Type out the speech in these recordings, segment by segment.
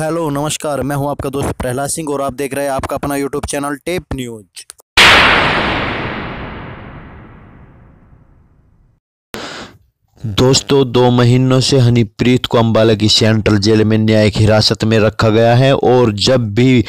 hello नमस्कार मैं हूं आपका दोस्त प्रहलाद सिंह और आप देख रहे हैं आपका अपना यूट्यूब चैनल टेप न्यूज दोस्तों दो महीनों से हनीप्रीत को अंबाला की सेंट्रल जेल में न्यायिक हिरासत में रखा गया है और जब भी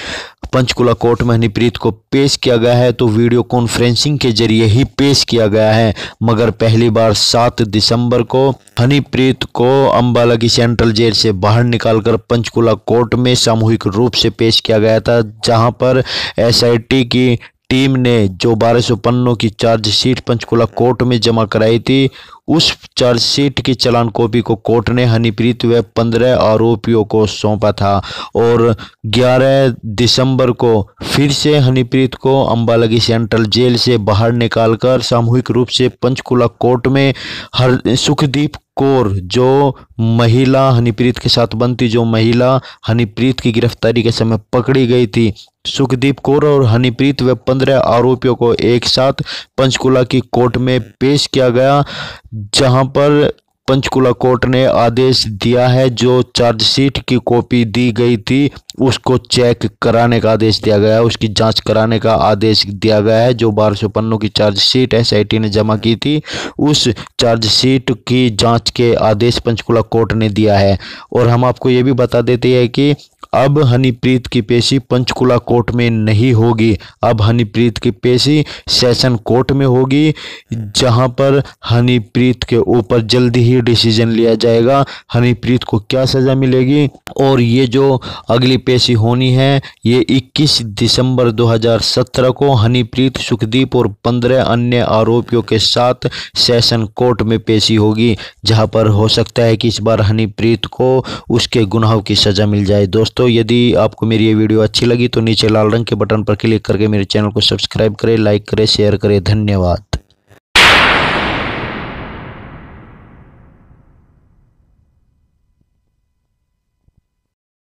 पंचकुला कोर्ट में हनीप्रीत को पेश किया गया है तो वीडियो कॉन्फ्रेंसिंग के जरिए ही पेश किया गया है मगर पहली बार सात दिसंबर को हनीप्रीत को अम्बाला की सेंट्रल जेल से बाहर निकालकर पंचकुला कोर्ट में सामूहिक रूप से पेश किया गया था जहां पर एस की टीम ने जो बारह सौ पन्नों की चार्जशीट पंचकुला कोर्ट में जमा कराई थी उस चार्जशीट की चलान कॉपी को कोर्ट ने हनीप्रीत व पंद्रह आरोपियों को सौंपा था और 11 दिसंबर को फिर से हनीप्रीत को अम्बालगी सेंट्रल जेल से बाहर निकालकर सामूहिक रूप से पंचकुला कोर्ट में हर सुखदीप कौर जो महिला हनीप्रीत के साथ बनती जो महिला हनीप्रीत की गिरफ्तारी के समय पकड़ी गई थी सुखदीप कौर और हनीप्रीत व पंद्रह आरोपियों को एक साथ पंचकुला की कोर्ट में पेश किया गया जहां पर पंचकुला कोर्ट ने आदेश दिया है जो चार्जशीट की कॉपी दी गई थी उसको चेक कराने का आदेश दिया गया है उसकी जांच कराने का आदेश दिया गया है जो बारह सौ पन्नों की चार्जशीट एस आई टी ने जमा की थी उस चार्जशीट की जांच के आदेश पंचकुला कोर्ट ने दिया है और हम आपको ये भी बता देते हैं कि अब हनीप्रीत की पेशी पंचकुला कोर्ट में नहीं होगी अब हनीप्रीत की पेशी सेशन कोर्ट में होगी जहां पर हनीप्रीत के ऊपर जल्दी ही डिसीजन लिया जाएगा हनीप्रीत को क्या सज़ा मिलेगी और ये जो अगली पेशी होनी है ये 21 दिसंबर 2017 को हनीप्रीत सुखदीप और पंद्रह अन्य आरोपियों के साथ सेशन कोर्ट में पेशी होगी जहां पर हो सकता है कि इस बार हनीप्रीत को उसके गुनाहों की सज़ा मिल जाए दोस्तों दोस्तों यदि आपको मेरी ये वीडियो अच्छी लगी तो नीचे लाल रंग के बटन पर क्लिक करके मेरे चैनल को सब्सक्राइब करें लाइक करें शेयर करें धन्यवाद